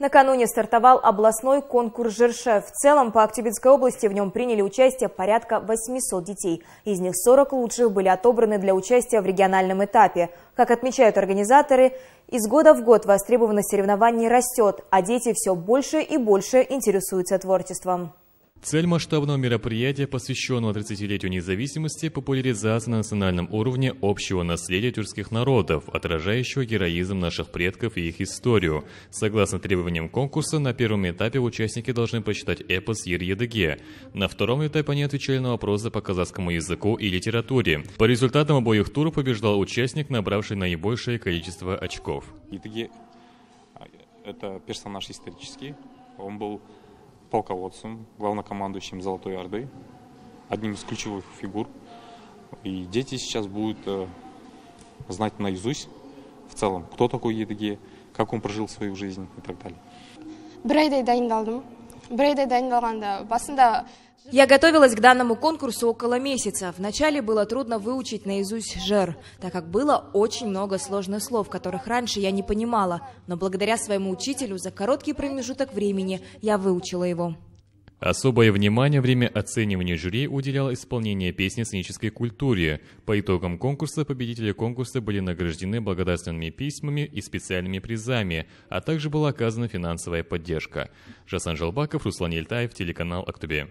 Накануне стартовал областной конкурс «Жерше». В целом по Актюбинской области в нем приняли участие порядка 800 детей. Из них 40 лучших были отобраны для участия в региональном этапе. Как отмечают организаторы, из года в год востребованность соревнований растет, а дети все больше и больше интересуются творчеством. Цель масштабного мероприятия, посвященного 30-летию независимости, популяризация на национальном уровне общего наследия тюркских народов, отражающего героизм наших предков и их историю. Согласно требованиям конкурса, на первом этапе участники должны прочитать эпос Ер-Едыге. На втором этапе они отвечали на вопросы по казахскому языку и литературе. По результатам обоих туров побеждал участник, набравший наибольшее количество очков. Едыге – а, это персонаж исторический. Он был полководцем, главнокомандующим Золотой Орды, одним из ключевых фигур. И дети сейчас будут э, знать наизусть в целом, кто такой Едыге, как он прожил свою жизнь и так далее. бір айдай дайындалдым бір айдай дайындалғанда басында я готовилась к данному конкурсу около месяца. Вначале было трудно выучить наизусть «жер», так как было очень много сложных слов, которых раньше я не понимала. Но благодаря своему учителю за короткий промежуток времени я выучила его. Особое внимание время оценивания жюри уделяло исполнение песни сценической культуре. По итогам конкурса победители конкурса были награждены благодарственными письмами и специальными призами, а также была оказана финансовая поддержка. Жасан Жалбаков, Руслан Ельтаев, телеканал «Актубе».